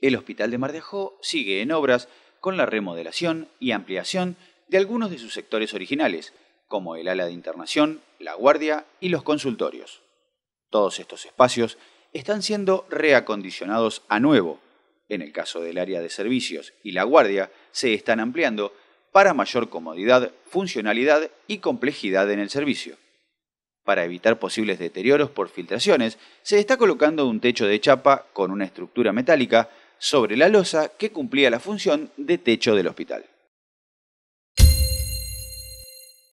El Hospital de Mardejó sigue en obras con la remodelación y ampliación de algunos de sus sectores originales, como el ala de internación, la guardia y los consultorios. Todos estos espacios están siendo reacondicionados a nuevo. En el caso del área de servicios y la guardia, se están ampliando para mayor comodidad, funcionalidad y complejidad en el servicio. Para evitar posibles deterioros por filtraciones, se está colocando un techo de chapa con una estructura metálica sobre la losa que cumplía la función de techo del hospital.